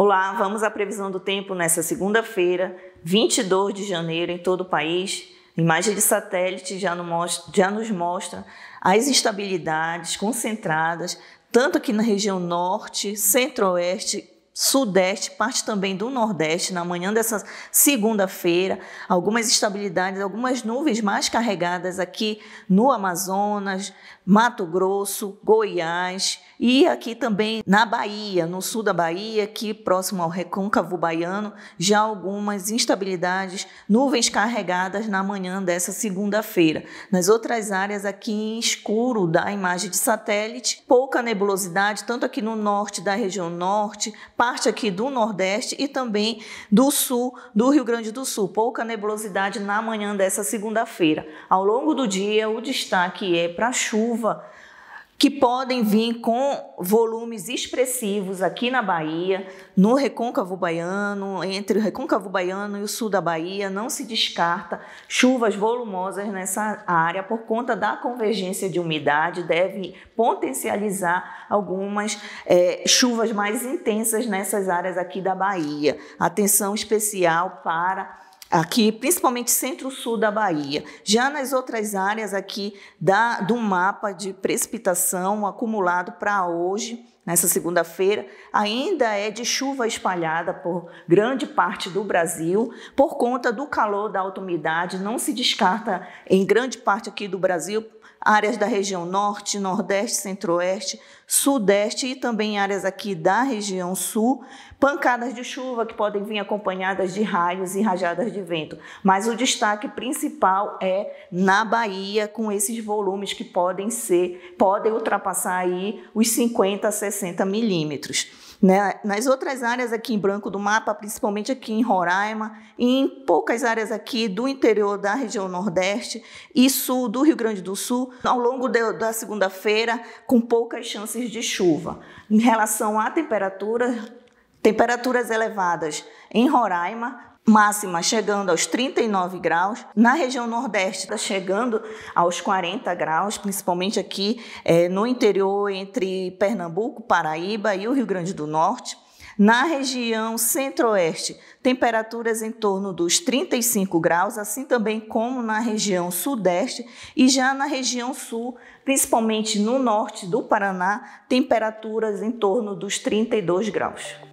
Olá, vamos à previsão do tempo nessa segunda-feira, 22 de janeiro, em todo o país. imagem de satélite já, nos mostra as instabilidades concentradas, tanto aqui na região norte, centro-oeste Sudeste, parte também do Nordeste, na manhã dessa segunda-feira, algumas instabilidades, algumas nuvens mais carregadas aqui no Amazonas, Mato Grosso, Goiás e aqui também na Bahia, no sul da Bahia, aqui próximo ao recôncavo baiano, já algumas instabilidades, nuvens carregadas na manhã dessa segunda-feira. Nas outras áreas aqui em escuro da imagem de satélite, pouca nebulosidade, tanto aqui no norte da região norte, parte aqui do Nordeste e também do Sul do Rio Grande do Sul. Pouca nebulosidade na manhã dessa segunda-feira. Ao longo do dia, o destaque é para chuva que podem vir com volumes expressivos aqui na Bahia, no Recôncavo Baiano, entre o Recôncavo Baiano e o sul da Bahia, não se descarta chuvas volumosas nessa área por conta da convergência de umidade, deve potencializar algumas é, chuvas mais intensas nessas áreas aqui da Bahia. Atenção especial para aqui, principalmente centro-sul da Bahia. Já nas outras áreas aqui da, do mapa de precipitação acumulado para hoje, nessa segunda-feira, ainda é de chuva espalhada por grande parte do Brasil, por conta do calor da alta umidade, não se descarta em grande parte aqui do Brasil, áreas da região norte, nordeste, centro-oeste, sudeste e também áreas aqui da região sul, pancadas de chuva que podem vir acompanhadas de raios e rajadas de vento. Mas o destaque principal é na Bahia, com esses volumes que podem ser, podem ultrapassar aí os 50 a 60 milímetros. Né? Nas outras áreas aqui em branco do mapa, principalmente aqui em Roraima, e em poucas áreas aqui do interior da região Nordeste e Sul do Rio Grande do Sul, ao longo da segunda-feira, com poucas chances Assim, de chuva. Em relação à temperatura, temperaturas elevadas em Roraima, máxima chegando aos 39 graus, na região nordeste está chegando aos 40 graus, principalmente aqui é, no interior entre Pernambuco, Paraíba e o Rio Grande do Norte. Na região centro-oeste, temperaturas em torno dos 35 graus, assim também como na região sudeste e já na região sul, principalmente no norte do Paraná, temperaturas em torno dos 32 graus.